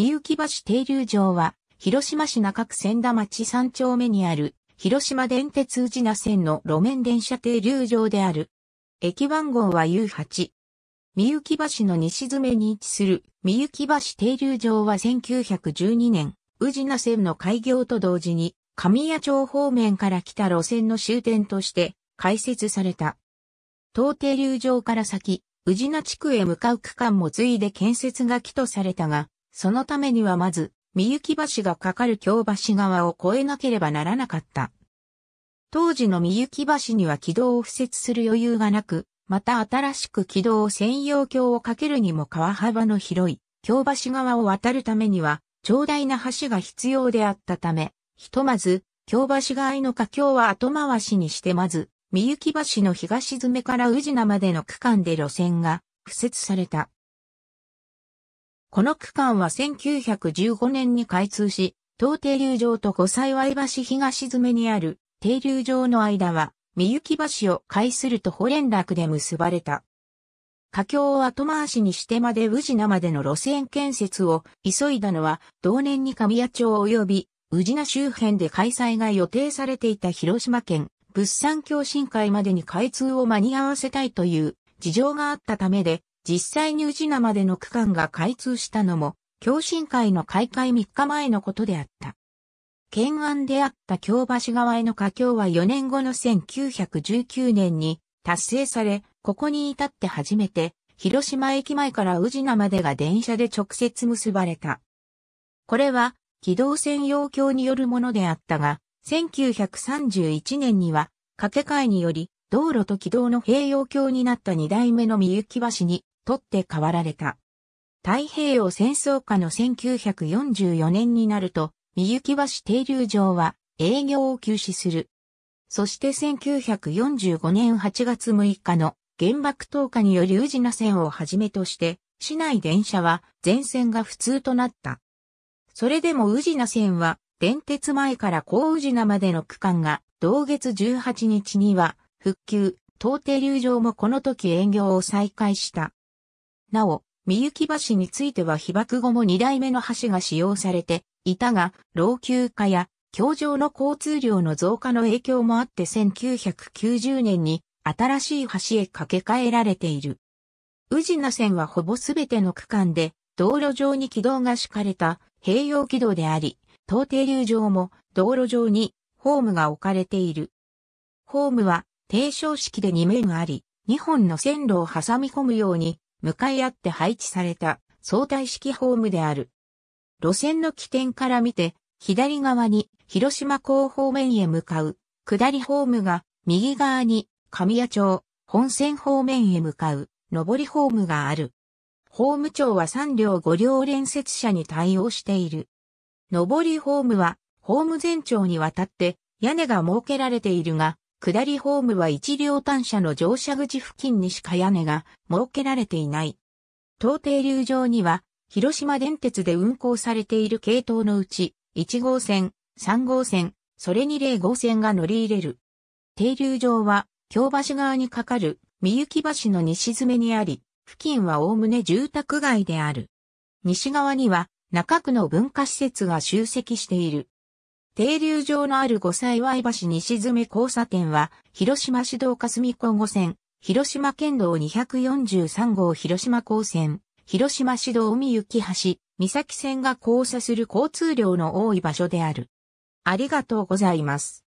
三幸橋停留場は、広島市中区千田町三丁目にある、広島電鉄宇品線の路面電車停留場である。駅番号は U8。三幸橋の西詰めに位置する三幸橋停留場は1912年、宇品線の開業と同時に、神谷町方面から来た路線の終点として開設された。東停留場から先、宇品地区へ向かう区間も随いで建設が起とされたが、そのためにはまず、三行橋がかかる京橋側を越えなければならなかった。当時の三行橋には軌道を敷設する余裕がなく、また新しく軌道専用橋をかけるにも川幅の広い京橋側を渡るためには、長大な橋が必要であったため、ひとまず、京橋側の架橋は後回しにしてまず、三行橋の東詰めから宇品までの区間で路線が、敷設された。この区間は1915年に開通し、東停留場と五幸橋東詰にある停留場の間は、三雪橋を介すると保連絡で結ばれた。佳境を後回しにしてまで宇品までの路線建設を急いだのは、同年に神谷町及び宇品周辺で開催が予定されていた広島県物産共振会までに開通を間に合わせたいという事情があったためで、実際に宇品までの区間が開通したのも、共進会の開会3日前のことであった。懸案であった京橋側への架橋は4年後の1919年に達成され、ここに至って初めて、広島駅前から宇品までが電車で直接結ばれた。これは、機動専用橋によるものであったが、1931年には、架け替えにより、道路と軌道の併用橋になった2代目の三行橋に取って代わられた。太平洋戦争下の1944年になると、三行橋停留場は営業を休止する。そして1945年8月6日の原爆投下により宇品線をはじめとして、市内電車は全線が普通となった。それでも宇品線は、電鉄前から高宇品までの区間が、同月18日には、復旧、東停留場もこの時営業を再開した。なお、三雪橋については被爆後も二代目の橋が使用されていたが、老朽化や、橋上の交通量の増加の影響もあって1990年に新しい橋へ架け替えられている。宇品線はほぼすべての区間で道路上に軌道が敷かれた併用軌道であり、東停留場も道路上にホームが置かれている。ホームは低床式で2面あり、2本の線路を挟み込むように向かい合って配置された相対式ホームである。路線の起点から見て、左側に広島港方面へ向かう下りホームが、右側に神谷町本線方面へ向かう上りホームがある。ホーム長は3両5両連接車に対応している。上りホームは、ホーム全長にわたって屋根が設けられているが、下りホームは一両単車の乗車口付近にしか屋根が設けられていない。東停留場には、広島電鉄で運行されている系統のうち、1号線、3号線、それに0号線が乗り入れる。停留場は、京橋側に架かる、三雪橋の西詰めにあり、付近はおおむね住宅街である。西側には、中区の文化施設が集積している。停留場のある五幸橋西詰交差点は、広島市道霞湖五線、広島県道243号広島高線、広島市道海行き橋、三崎線が交差する交通量の多い場所である。ありがとうございます。